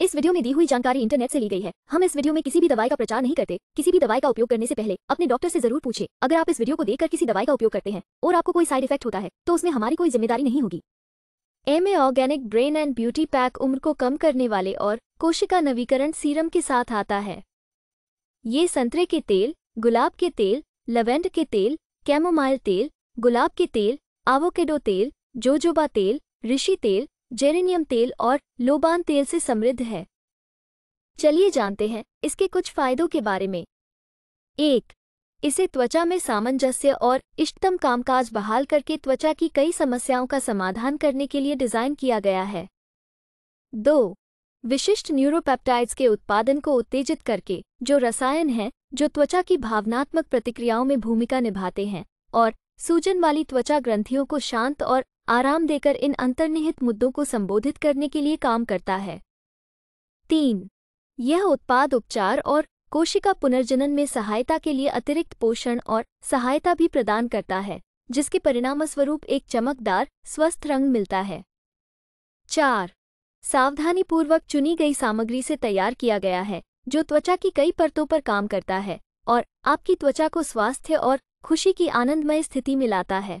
इस वीडियो में दी हुई जानकारी इंटरनेट से ली गई है हम इस वीडियो में किसी भी दवाई का प्रचार नहीं करते किसी भी दवाई का उपयोग करने से पहले अपने डॉक्टर से जरूर पूछे अगर आप इस वीडियो को देखकर किसी दवाई का उपयोग करते हैं और आपको कोई साइड इफेक्ट होता है तो उसमें हमारी कोई जिम्मेदारी नहीं होगी M A organic brain and beauty pack उम्र को कम करने वाले और कोशिका नवीकरण सीरम के साथ आता है ये संतरे के तेल गुलाब के तेल लवेंड के तेल कैमोमाइल तेल गुलाब के तेल आवोकेडो तेल जोजोबा तेल ऋषि तेल जेरिनियम तेल और लोबान तेल से समृद्ध है चलिए जानते हैं इसके कुछ फायदों के बारे में एक इसे त्वचा में सामंजस्य और इष्टतम कामकाज बहाल करके त्वचा की कई समस्याओं का समाधान करने के लिए डिज़ाइन किया गया है दो विशिष्ट न्यूरोपेप्टाइड्स के उत्पादन को उत्तेजित करके जो रसायन हैं जो त्वचा की भावनात्मक प्रतिक्रियाओं में भूमिका निभाते हैं और सूजन वाली त्वचा ग्रंथियों को शांत और आराम देकर इन अंतर्निहित मुद्दों को संबोधित करने के लिए काम करता है तीन यह उत्पाद उपचार और कोशिका पुनर्जनन में सहायता के लिए अतिरिक्त पोषण और सहायता भी प्रदान करता है जिसके परिणामस्वरूप एक चमकदार स्वस्थ रंग मिलता है चार सावधानीपूर्वक चुनी गई सामग्री से तैयार किया गया है जो त्वचा की कई परतों पर काम करता है और आपकी त्वचा को स्वास्थ्य और खुशी की आनंदमय स्थिति में लाता है